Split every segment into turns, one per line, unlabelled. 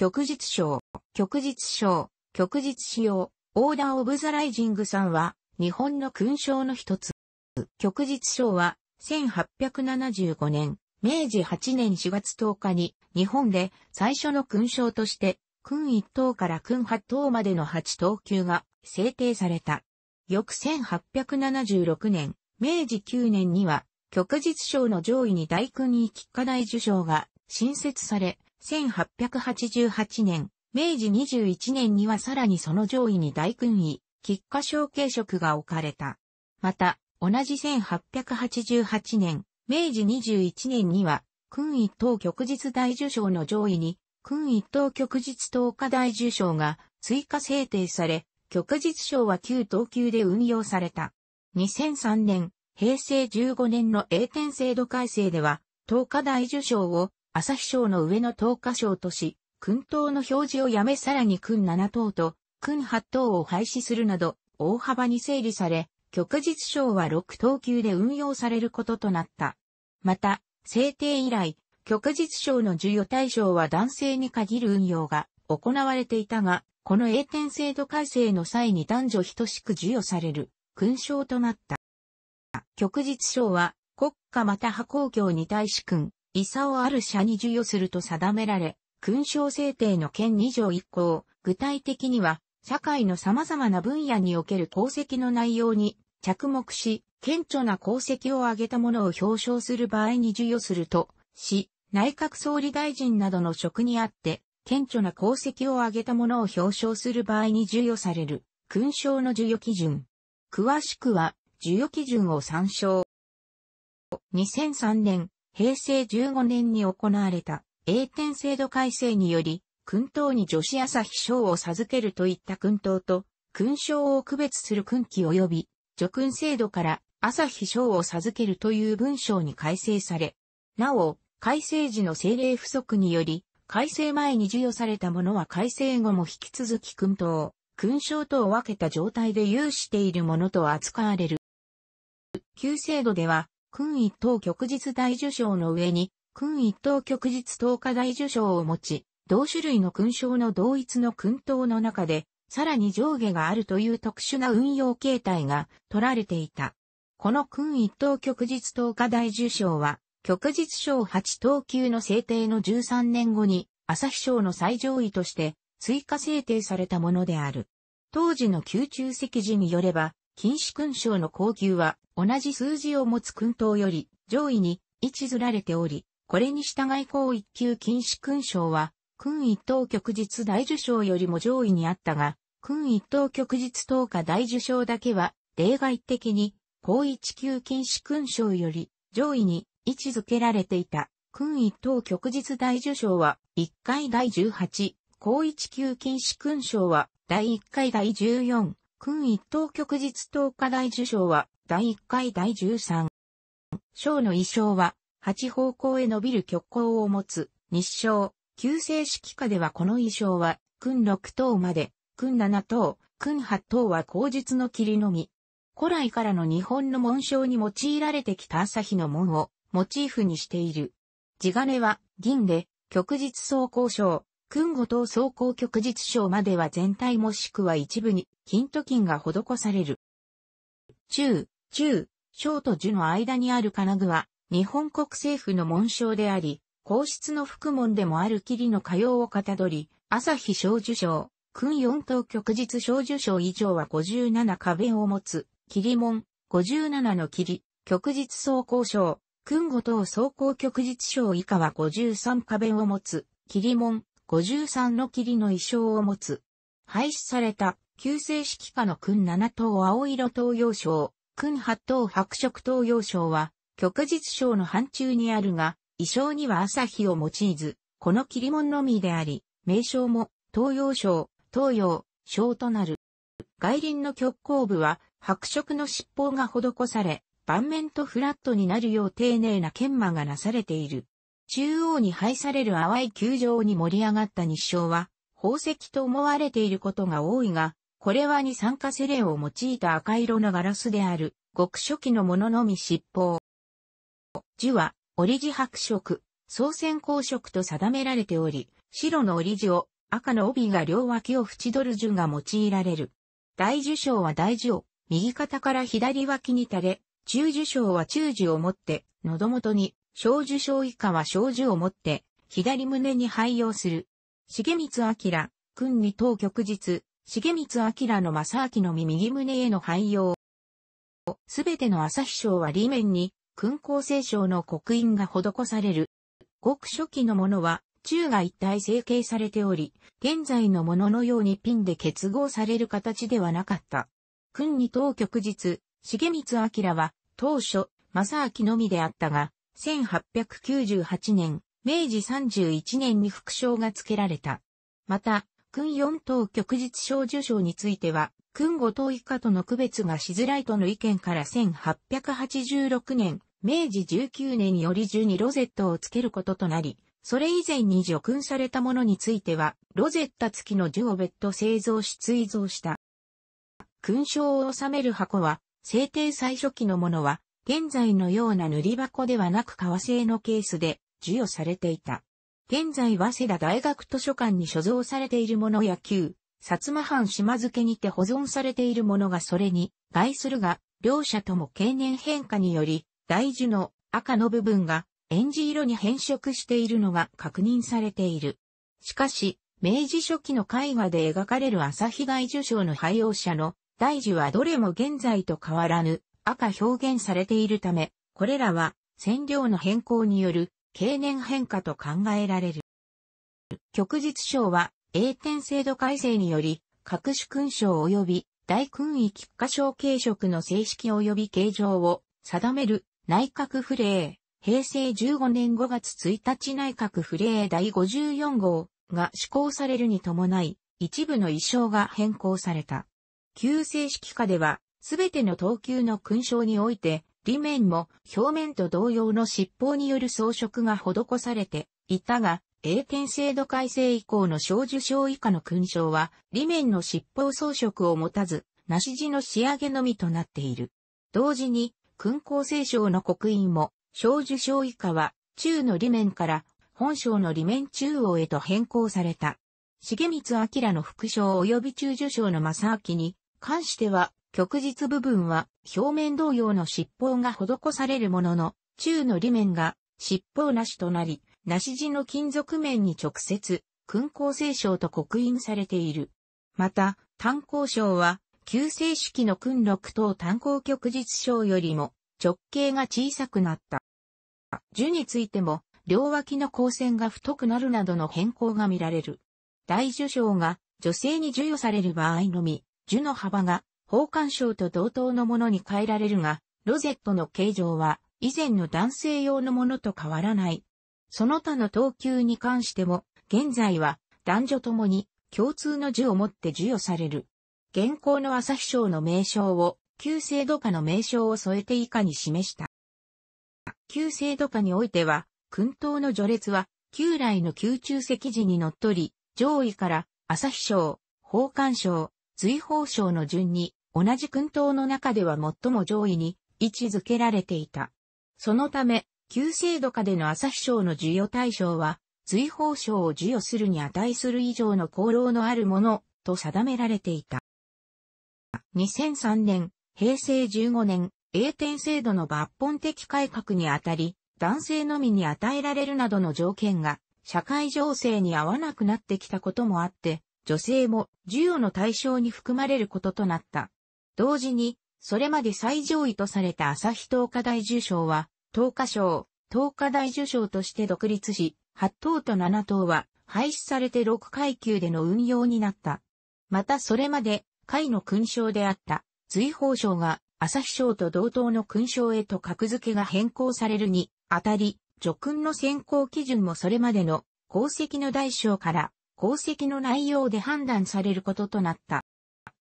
旭日賞、旭日賞、旭日使用、オーダーオブザライジングさんは、日本の勲章の一つ。旭日賞は、1875年、明治8年4月10日に、日本で最初の勲章として、勲一等から勲八等までの八等級が制定された。翌1876年、明治9年には、旭日賞の上位に大勲に喫下大受賞が新設され、1888年、明治21年にはさらにその上位に大勲位、菊花賞慶職が置かれた。また、同じ1888年、明治21年には、勲位等旭日大受賞の上位に、勲位等旭日等科大受賞が追加制定され、旭日賞は旧東急で運用された。2003年、平成15年の英典制度改正では、等科大受賞を朝日賞の上の10日賞とし、君等の表示をやめさらに君7等と、君8等を廃止するなど、大幅に整理され、旭日賞は6等級で運用されることとなった。また、制定以来、旭日賞の授与対象は男性に限る運用が行われていたが、この栄転制度改正の際に男女等しく授与される勲章となった。旭日賞は国家また派公共に対し君、イサをある社に授与すると定められ、勲章制定の件2条1項、具体的には、社会の様々な分野における功績の内容に着目し、顕著な功績を挙げた者を表彰する場合に授与すると、し、内閣総理大臣などの職にあって、顕著な功績を挙げた者を表彰する場合に授与される、勲章の授与基準。詳しくは、授与基準を参照。2003年、平成15年に行われた栄転制度改正により、君党に女子朝日賞を授けるといった君党と、勲章を区別する君旗及び、叙君制度から朝日賞を授けるという文章に改正され、なお、改正時の政令不足により、改正前に授与されたものは改正後も引き続き君党、勲章とを分けた状態で有しているものと扱われる。旧制度では、君一等旭日大受賞の上に、君一等旭日等価大受賞を持ち、同種類の勲章の同一の勲等の中で、さらに上下があるという特殊な運用形態が取られていた。この君一等旭日等価大受賞は、旭日賞8等級の制定の13年後に、朝日賞の最上位として追加制定されたものである。当時の宮中席時によれば、禁止勲章の高級は同じ数字を持つ勲等より上位に位置づられており、これに従い高一級禁止勲章は、勲一等旭日大受章よりも上位にあったが、勲一等旭日等下大受章だけは、例外的に、高一級禁止勲章より上位に位置づけられていた。勲一等旭日大受章は、1回第18、高一級禁止勲章は、第1回第14、君一等旭日東科大受賞は、第1回第13。章の意匠は、8方向へ伸びる極光を持つ、日章。旧正式下ではこの意匠は、君6等まで、君7等、君8等は口述の霧のみ。古来からの日本の紋章に用いられてきた朝日の紋を、モチーフにしている。地金は、銀で、旭日走行賞、君五等走行旭日賞までは全体もしくは一部に金と金が施される。中、中、小と樹の間にある金具は、日本国政府の紋章であり、皇室の副門でもある霧の歌謡をかたどり、朝日小樹章、訓四等旭日小樹章以上は57壁を持つ、霧門、57の霧、旭日総行章、訓五等総行旭日章以下は53壁を持つ、霧門、53の霧の衣装を持つ。廃止された旧正式下の君7等青色東洋省、君8等白色東洋省は、旭日賞の範疇にあるが、衣装には朝日を用いず、この切り物のみであり、名称も東洋省、東洋、省となる。外輪の極光部は白色の尻尾が施され、盤面とフラットになるよう丁寧な研磨がなされている。中央に配される淡い球状に盛り上がった日照は、宝石と思われていることが多いが、これは二酸化セレを用いた赤色のガラスである、極初期のもののみ執法。樹は、折ジ白色、総線光色と定められており、白の折ジを、赤の帯が両脇を縁取る樹が用いられる。大樹章は大樹を、右肩から左脇に垂れ、中樹章は中樹を持って、喉元に、小樹章以下は小樹を持って、左胸に配用する。重光明、君に当局実、重光明の正明のみ右胸への汎用。すべての朝日賞は裏面に、勲功聖賞の刻印が施される。ごく初期のものは、中が一体成形されており、現在のもののようにピンで結合される形ではなかった。君に当局日、重光明は、当初、正明のみであったが、1898年、明治31年に副賞が付けられた。また、訓4等旭日小受賞については、訓5等以下との区別がしづらいとの意見から1886年、明治19年より順にロゼットをつけることとなり、それ以前に除訓されたものについては、ロゼッタ付きの銃を別途製造し追贈した。勲章を収める箱は、制定最初期のものは、現在のような塗り箱ではなく革製のケースで授与されていた。現在早稲田大学図書館に所蔵されているものや旧、薩摩藩島漬けにて保存されているものがそれに、害するが、両者とも経年変化により、大樹の赤の部分が、エンジ色に変色しているのが確認されている。しかし、明治初期の絵画で描かれる朝日外樹賞の配用者の大樹はどれも現在と変わらぬ赤表現されているため、これらは染料の変更による経年変化と考えられる。旭日章は、栄天制度改正により、各種勲章及び大勲位菊花章継職の正式及び形状を定める内閣府令、平成15年5月1日内閣府令第54号が施行されるに伴い、一部の衣装が変更された。旧正式下では、すべての等級の勲章において、裏面も表面と同様の尻尾による装飾が施されていたが、英検制度改正以降の小受賞以下の勲章は、裏面の尻尾装飾を持たず、なし字の仕上げのみとなっている。同時に、勲功聖章の刻印も、小受賞以下は、中の裏面から、本章の裏面中央へと変更された。重光明の副章及び中受章の正明に、関しては、極実部分は、表面同様の尻尾が施されるものの、中の裏面が尻尾なしとなり、なし地の金属面に直接、勲功聖章と刻印されている。また、炭鉱章は、旧正式の訓録等炭鉱旭実章よりも直径が小さくなった。樹についても、両脇の光線が太くなるなどの変更が見られる。大樹章が女性に授与される場合のみ、樹の幅が宝冠章と同等のものに変えられるが、ロゼットの形状は以前の男性用のものと変わらない。その他の等級に関しても、現在は男女ともに共通の字を持って授与される。現行の朝日賞の名称を、旧制度下の名称を添えて以下に示した。旧制度下においては、君等の序列は、旧来の宮中席時にのっとり、上位から、朝日賞、宝冠賞、随宝賞の順に、同じ訓島の中では最も上位に位置づけられていた。そのため、旧制度下での朝日賞の授与対象は、随放賞を授与するに値する以上の功労のあるものと定められていた。2003年、平成15年、栄転制度の抜本的改革にあたり、男性のみに与えられるなどの条件が、社会情勢に合わなくなってきたこともあって、女性も授与の対象に含まれることとなった。同時に、それまで最上位とされた朝日東科大受賞は、東科賞、東科大受賞として独立し、8等と7等は廃止されて6階級での運用になった。またそれまで、会の勲章であった、随法賞が朝日賞と同等の勲章へと格付けが変更されるに、あたり、叙勲の選考基準もそれまでの功績の大小から、功績の内容で判断されることとなった。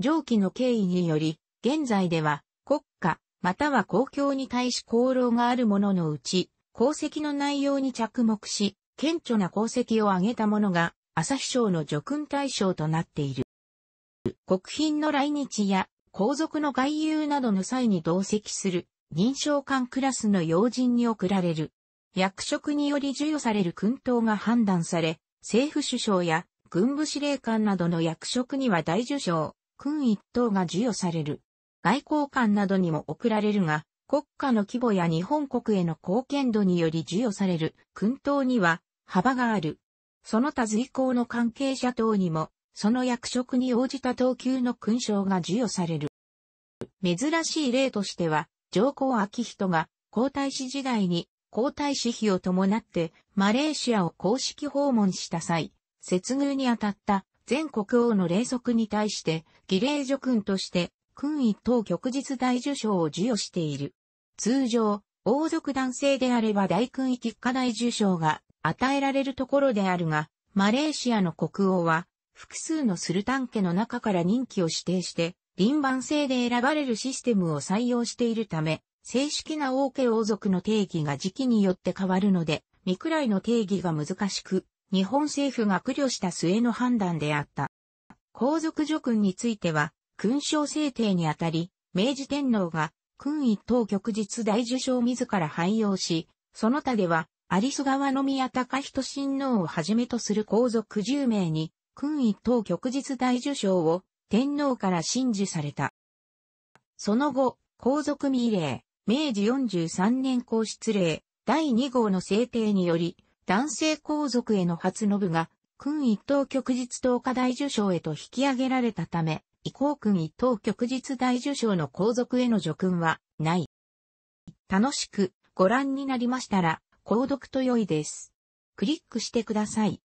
上記の経緯により、現在では国家、または公共に対し功労があるもののうち、功績の内容に着目し、顕著な功績を挙げたものが、朝日賞の叙勲大賞となっている。国賓の来日や皇族の外遊などの際に同席する認証官クラスの要人に贈られる。役職により授与される訓等が判断され、政府首相や軍部司令官などの役職には大受賞、君一等が授与される。外交官などにも贈られるが、国家の規模や日本国への貢献度により授与される君等には幅がある。その他随行の関係者等にも、その役職に応じた等級の勲章が授与される。珍しい例としては、上皇昭人が皇太子時代に皇太子妃を伴ってマレーシアを公式訪問した際、接遇にあたった全国王の霊則に対して、儀礼助君として、君一等旭日大受賞を授与している。通常、王族男性であれば大君一家大受賞が与えられるところであるが、マレーシアの国王は、複数のスルタン家の中から任期を指定して、輪番制で選ばれるシステムを採用しているため、正式な王家王族の定義が時期によって変わるので、未くらいの定義が難しく、日本政府が苦慮した末の判断であった。皇族助勲については、勲章制定にあたり、明治天皇が、勲一等旭日大受章自ら廃用し、その他では、有栖川宮隆人親王をはじめとする皇族10名に、勲一等旭日大受章を天皇から親授された。その後、皇族未令、明治43年皇室令、第2号の制定により、男性皇族への初信が、君一等旭日等下大受賞へと引き上げられたため、以降君一等旭日大受賞の皇族への叙勲は、ない。楽しくご覧になりましたら、購読と良いです。クリックしてください。